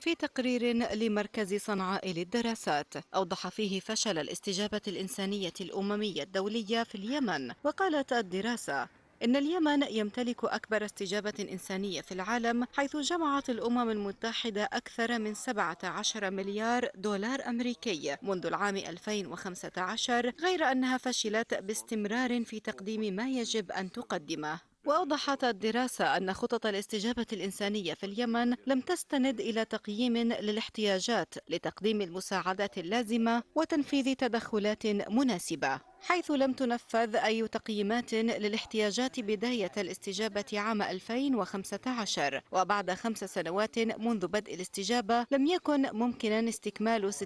في تقرير لمركز صنعاء للدراسات أوضح فيه فشل الاستجابة الإنسانية الأممية الدولية في اليمن وقالت الدراسة إن اليمن يمتلك أكبر استجابة إنسانية في العالم حيث جمعت الأمم المتحدة أكثر من 17 مليار دولار أمريكي منذ العام 2015 غير أنها فشلت باستمرار في تقديم ما يجب أن تقدمه وأوضحت الدراسة أن خطط الاستجابة الإنسانية في اليمن لم تستند إلى تقييم للاحتياجات لتقديم المساعدات اللازمة وتنفيذ تدخلات مناسبة حيث لم تنفذ أي تقييمات للاحتياجات بداية الاستجابة عام 2015 وبعد خمس سنوات منذ بدء الاستجابة لم يكن ممكنا استكمال 60%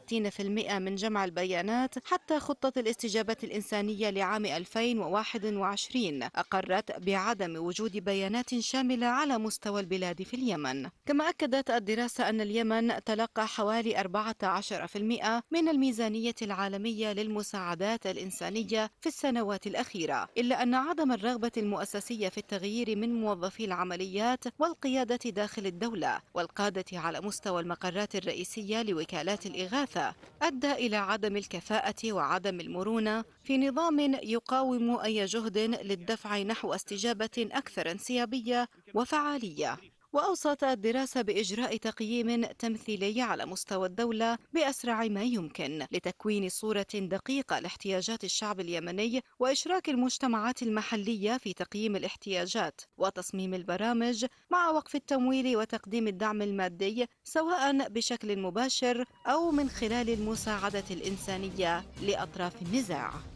من جمع البيانات حتى خطة الاستجابة الإنسانية لعام 2021 أقرت بعدم وجود بيانات شاملة على مستوى البلاد في اليمن كما أكدت الدراسة أن اليمن تلقى حوالي 14% من الميزانية العالمية للمساعدات الإنسانية الوطنية في السنوات الأخيرة إلا أن عدم الرغبة المؤسسية في التغيير من موظفي العمليات والقيادة داخل الدولة والقادة على مستوى المقرات الرئيسية لوكالات الإغاثة أدى إلى عدم الكفاءة وعدم المرونة في نظام يقاوم أي جهد للدفع نحو استجابة أكثر انسيابية وفعالية وأوصت الدراسة بإجراء تقييم تمثيلي على مستوى الدولة بأسرع ما يمكن لتكوين صورة دقيقة لاحتياجات الشعب اليمني وإشراك المجتمعات المحلية في تقييم الاحتياجات وتصميم البرامج مع وقف التمويل وتقديم الدعم المادي سواء بشكل مباشر أو من خلال المساعدة الإنسانية لأطراف النزاع